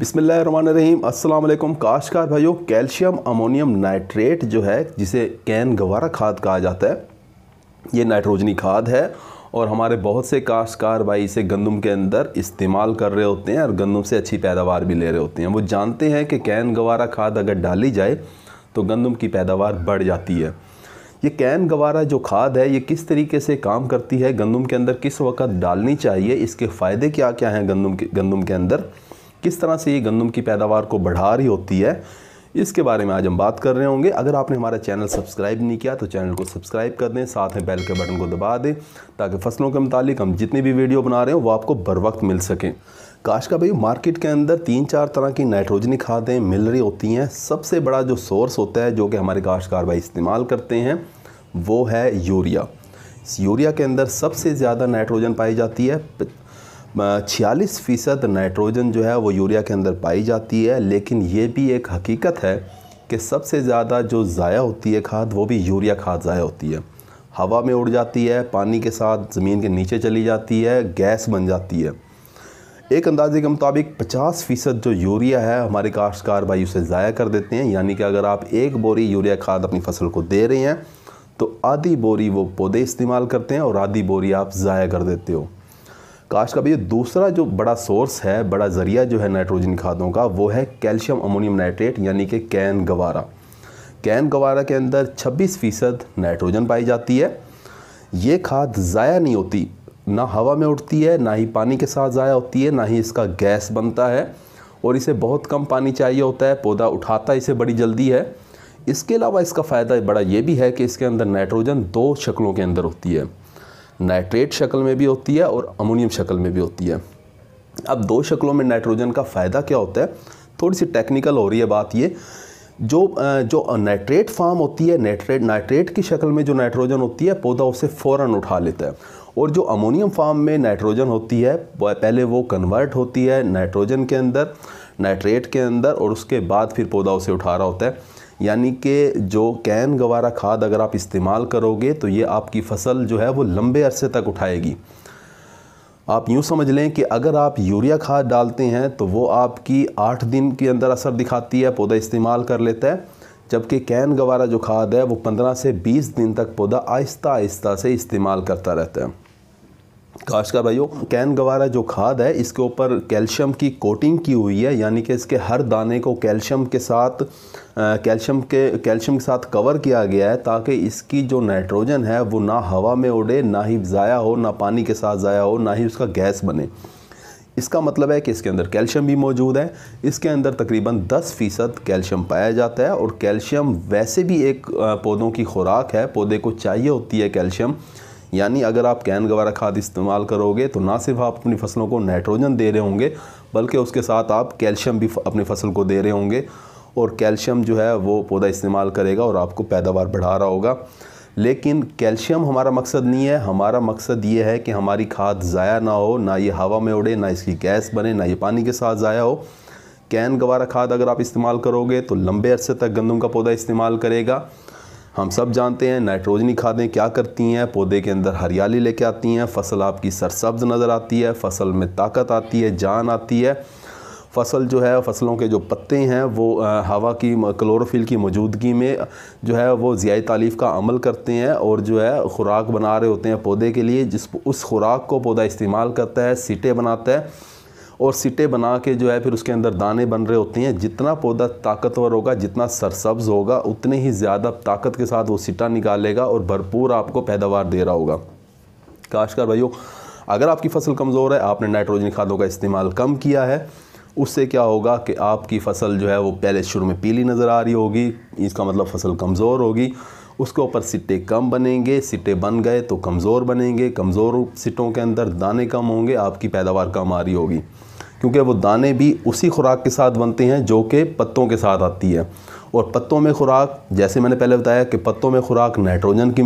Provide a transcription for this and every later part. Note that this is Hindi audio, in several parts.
बिसमीम असलम काशकार भाइयों कैल्शियम अमोनियम नाइट्रेट जो है जिसे कैन गवारा खाद कहा जाता है ये नाइट्रोजनी खाद है और हमारे बहुत से काश्तकार भाई इसे गंदम के अंदर इस्तेमाल कर रहे होते हैं और गंदम से अच्छी पैदावार भी ले रहे होते हैं वो जानते हैं कि कैन गवारा खाद अगर डाली जाए तो गंदम की पैदावार बढ़ जाती है ये कैन गवारा जो खाद है ये किस तरीके से काम करती है गंदम के अंदर किस वक्त डालनी चाहिए इसके फ़ायदे क्या क्या हैं गंदम के गंदम के अंदर किस तरह से ये गंदम की पैदावार को बढ़ा रही होती है इसके बारे में आज हम बात कर रहे होंगे अगर आपने हमारा चैनल सब्सक्राइब नहीं किया तो चैनल को सब्सक्राइब कर दें साथ में बेल के बटन को दबा दें ताकि फसलों के मुतालिक हम जितनी भी वीडियो बना रहे हो वो आपको बर वक्त मिल सकें काश का भाई मार्केट के अंदर तीन चार तरह की नाइट्रोजनी खादें मिल रही होती हैं सबसे बड़ा जो सोर्स होता है जो कि हमारे काशकार भाई इस्तेमाल करते हैं वो है यूरिया यूरिया के अंदर सबसे ज़्यादा नाइट्रोजन पाई जाती है छियालीस फ़ीसद नाइट्रोजन जो है वो यूरिया के अंदर पाई जाती है लेकिन ये भी एक हकीकत है कि सबसे ज़्यादा जो ज़ाया होती है खाद वो भी यूरिया खाद ज़ाया होती है हवा में उड़ जाती है पानी के साथ ज़मीन के नीचे चली जाती है गैस बन जाती है एक अंदाजे के मुताबिक 50 फ़ीसद जो यूरिया है हमारे काश्तकार भाई उसे ज़ाया कर देते हैं यानी कि अगर आप एक बोरी यूरिया खाद अपनी फसल को दे रहे हैं तो आधी बोरी वो पौधे इस्तेमाल करते हैं और आधी बोरी आप ज़ाया कर देते हो काश का भैया दूसरा जो बड़ा सोर्स है बड़ा ज़रिया जो है नाइट्रोजन खादों का वो है कैल्शियम अमोनियम नाइट्रेट यानी कि कैन गवारा कैन गवारा के अंदर 26 फ़ीसद नाइट्रोजन पाई जाती है ये खाद ज़ाया नहीं होती ना हवा में उठती है ना ही पानी के साथ ज़ाया होती है ना ही इसका गैस बनता है और इसे बहुत कम पानी चाहिए होता है पौधा उठाता इसे बड़ी जल्दी है इसके अलावा इसका फ़ायदा बड़ा ये भी है कि इसके अंदर नाइट्रोजन दो शक्लों के अंदर होती है नाइट्रेट शक्ल में भी होती है और अमोनियम शक्ल में भी होती है अब दो शक्लों में नाइट्रोजन का फ़ायदा क्या होता है थोड़ी सी टेक्निकल हो रही है बात ये जो जो नाइट्रेट फार्म होती है नाइट्रेट नाइट्रेट की शक्ल में जो नाइट्रोजन होती है पौधा उसे फ़ौरन उठा लेता है और जो अमोनियम फार्म में नाइट्रोजन होती है पहले वो कन्वर्ट होती है नाइट्रोजन के अंदर नाइट्रेट के अंदर और उसके बाद फिर पौधा उसे उठा रहा होता है यानी कि जो कैन गवारा खाद अगर आप इस्तेमाल करोगे तो ये आपकी फसल जो है वो लंबे अरसे तक उठाएगी आप यूँ समझ लें कि अगर आप यूरिया खाद डालते हैं तो वो आपकी आठ दिन के अंदर असर दिखाती है पौधा इस्तेमाल कर लेता है जबकि कैन गवारा जो खाद है वो पंद्रह से बीस दिन तक पौधा आहिस्ता आहिस्ता से इस्तेमाल करता रहता है काशका भाइयों कैन गवारा जो खाद है इसके ऊपर कैल्शियम की कोटिंग की हुई है यानी कि इसके हर दाने को कैल्शियम के साथ कैल्शियम के कैल्शियम के साथ कवर किया गया है ताकि इसकी जो नाइट्रोजन है वो ना हवा में उड़े ना ही ज़ाया हो ना पानी के साथ ज़ाया हो ना ही उसका गैस बने इसका मतलब है कि इसके अंदर कैल्शियम भी मौजूद है इसके अंदर तकरीबन 10 फ़ीसद कैल्शियम पाया जाता है और कैल्शियम वैसे भी एक पौधों की खुराक है पौधे को चाहिए होती है कैल्शियम यानी अगर आप कैन गवारा खाद इस्तेमाल करोगे तो ना सिर्फ आप अपनी फसलों को नाइट्रोजन दे रहे होंगे बल्कि उसके साथ आप कैल्शियम भी अपनी फसल को दे रहे होंगे और कैल्शियम जो है वो पौधा इस्तेमाल करेगा और आपको पैदावार बढ़ा रहा होगा लेकिन कैल्शियम हमारा मकसद नहीं है हमारा मकसद ये है कि हमारी खाद ज़ाया ना हो ना ये हवा में उड़े ना इसकी गैस बने ना ये पानी के साथ ज़ाया हो कैन गवारा खाद अगर आप इस्तेमाल करोगे तो लंबे अरसे तक गंदम का पौधा इस्तेमाल करेगा हम सब जानते हैं नाइट्रोजनी खादें क्या करती हैं पौधे के अंदर हरियाली लेके आती हैं फसल आपकी सरसब्ज नज़र आती है फसल में ताकत आती है जान आती है फसल जो है फसलों के जो पत्ते हैं वो हवा की क्लोरोफिल की मौजूदगी में जो है वो ज़ियाई तालीफ का अमल करते हैं और जो है ख़ुराक बना रहे होते हैं पौधे के लिए जिस उस खुराक को पौधा इस्तेमाल करता है सीटें बनाता है और सिटे बना के जो है फिर उसके अंदर दाने बन रहे होते हैं जितना पौधा ताकतवर होगा जितना सरसब्ज होगा उतने ही ज़्यादा ताकत के साथ वो सिटा निकालेगा और भरपूर आपको पैदावार दे रहा होगा काशकार भाइयों अगर आपकी फसल कमज़ोर है आपने नाइट्रोजन खादों का इस्तेमाल कम किया है उससे क्या होगा कि आपकी फसल जो है वो पहले शुरू में पीली नज़र आ रही होगी इसका मतलब फसल कमज़ोर होगी उसके ऊपर सिट्टे कम बनेंगे सिट्टे बन गए तो कमज़ोर बनेंगे कमज़ोर सिटों के अंदर दाने कम होंगे आपकी पैदावार कम आ रही होगी क्योंकि वो दाने भी उसी खुराक के साथ बनते हैं जो कि पत्तों के साथ आती है और पत्तों में खुराक जैसे मैंने पहले बताया कि पत्तों में खुराक नाइट्रोजन की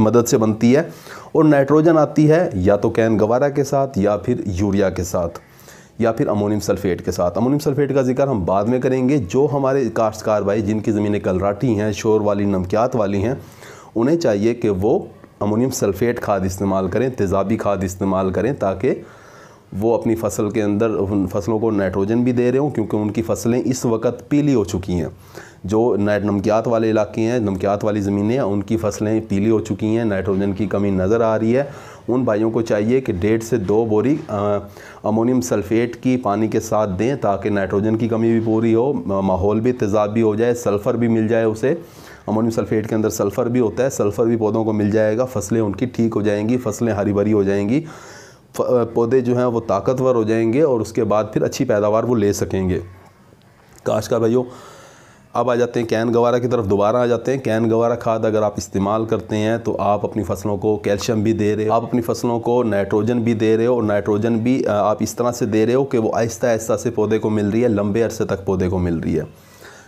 मदद से बनती है और नाइट्रोजन आती है या तो कैन गवारा के साथ या फिर यूरिया के साथ या फिर अमोनियम सल्फ़ेट के साथ अमोनियम सल्फ़ेट का जिक्र हम बाद में करेंगे जो हमारे काश्तकार भाई जिनकी ज़मीनें कलराटी हैं शोर वाली नमकियात वाली हैं उन्हें चाहिए कि वो अमोनियम सल्फ़ेट खाद इस्तेमाल करें तेज़ाबी खाद इस्तेमाल करें ताकि वो अपनी फसल के अंदर उन फसलों को नाइट्रोजन भी दे रहे हों क्योंकि उनकी फसलें इस वक्त पीली हो चुकी हैं जो नमकियात वाले इलाके हैं नमकियात वाली ज़मीनें हैं उनकी फसलें पीली हो चुकी हैं नाइट्रोजन की कमी नज़र आ रही है उन भाइयों को चाहिए कि डेढ़ से दो बोरी अमोनियम सल्फ़ेट की पानी के साथ दें ताकि नाइट्रोजन की कमी भी पूरी हो माहौल भी तेज़ाब भी हो जाए सल्फ़र भी मिल जाए उसे अमोनियम सल्फ़ेट के अंदर सल्फ़र भी होता है सल्फ़र भी पौधों को मिल जाएगा फसलें उनकी ठीक हो जाएंगी फसलें हरी भरी हो जाएंगी पौधे जो हैं वो ताकतवर हो जाएंगे और उसके बाद फिर अच्छी पैदावार वो ले सकेंगे काश का भाइयों अब आ जाते हैं कैन गवारा की तरफ दोबारा आ जाते हैं कैन गवारा खाद अगर आप इस्तेमाल करते हैं तो आप अपनी फसलों को कैल्शियम भी दे रहे हो आप अपनी फसलों को नाइट्रोजन भी दे रहे हो और नाइट्रोजन भी आप इस तरह से दे रहे हो कि वो आहिस्ता आहिस्ता से पौधे को मिल रही है लंबे अरसे तक पौधे को मिल रही है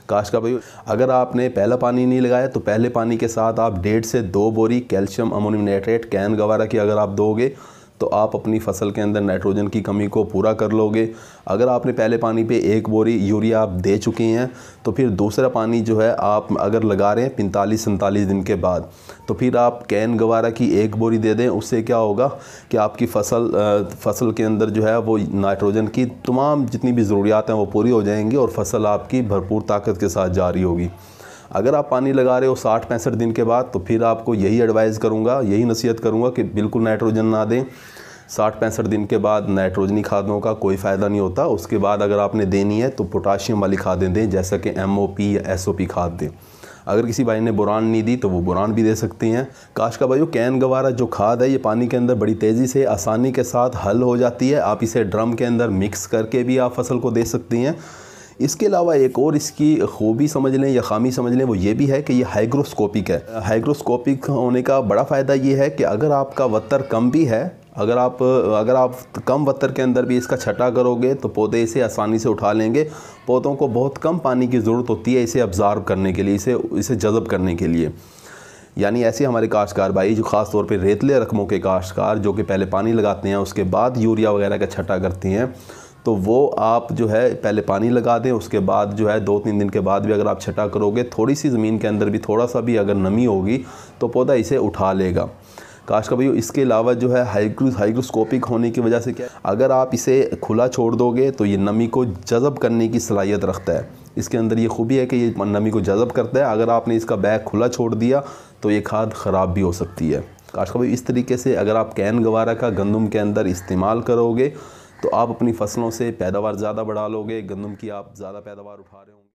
काश का भाई अगर आपने पहला पानी नहीं लगाया तो पहले पानी के साथ आप डेढ़ से दो बोरी कैल्शियम अमोनियम नाइट्रेट कैन गवारा की अगर आप दोगे तो आप अपनी फसल के अंदर नाइट्रोजन की कमी को पूरा कर लोगे अगर आपने पहले पानी पे एक बोरी यूरिया आप दे चुके हैं तो फिर दूसरा पानी जो है आप अगर लगा रहे हैं पैंतालीस सैंतालीस दिन के बाद तो फिर आप कैन गवारा की एक बोरी दे दें उससे क्या होगा कि आपकी फसल फसल के अंदर जो है वो नाइट्रोजन की तमाम जितनी भी ज़रूरियात हैं वो पूरी हो जाएंगी और फसल आपकी भरपूर ताकत के साथ जारी होगी अगर आप पानी लगा रहे हो साठ पैंसठ दिन के बाद तो फिर आपको यही एडवाइस करूँगा यही नसीहत करूँगा कि बिल्कुल नाइट्रोजन ना दें साठ पैंसठ दिन के बाद नाइट्रोजनी खादों का कोई फ़ायदा नहीं होता उसके बाद अगर आपने देनी है तो पोटाशियम वाली खादें दें जैसा कि एम या एस खाद दें अगर किसी भाई ने बुरान नहीं दी तो वो बुरान भी दे सकते हैं काश का भाई कैन गवारा जो खाद है ये पानी के अंदर बड़ी तेज़ी से आसानी के साथ हल हो जाती है आप इसे ड्रम के अंदर मिक्स करके भी आप फसल को दे सकती हैं इसके अलावा एक और इसकी खूबी समझ लें या खामी समझ लें वो ये भी है कि ये हाइग्रोस्कोपिक है हाइग्रोस्कोपिक होने का बड़ा फ़ायदा ये है कि अगर आपका वत्तर कम भी है अगर आप अगर आप कम वत्तर के अंदर भी इसका छटा करोगे तो पौधे इसे आसानी से उठा लेंगे पौधों को बहुत कम पानी की ज़रूरत होती है इसे अब्ज़ार्व करने के लिए इसे इसे जज़ब करने के लिए यानी ऐसे हमारे काश्तकार भाई जो ख़ास तौर पर रेतले रकमों के काश्तकार जो कि पहले पानी लगाते हैं उसके बाद यूरिया वगैरह का छटा करते हैं तो वो आप जो है पहले पानी लगा दें उसके बाद जो है दो तीन दिन के बाद भी अगर आप छटा करोगे थोड़ी सी ज़मीन के अंदर भी थोड़ा सा भी अगर नमी होगी तो पौधा इसे उठा लेगा काश का भाई इसके अलावा जो है हाइग्रू हाइग्रोस्कोपिक होने की वजह से क्या अगर आप इसे खुला छोड़ दोगे तो ये नमी को जज़ब करने की सलाहियत रखता है इसके अंदर ये खूबी है कि ये नमी को जज़ब करता है अगर आपने इसका बैग खुला छोड़ दिया तो ये खाद ख़राब भी हो सकती है काश का भाई इस तरीके से अगर आप कैन गवारा का गंदम के अंदर इस्तेमाल करोगे तो आप अपनी फसलों से पैदावार ज़्यादा बढ़ा लोगे गंदम की आप ज़्यादा पैदावार उठा रहे होंगे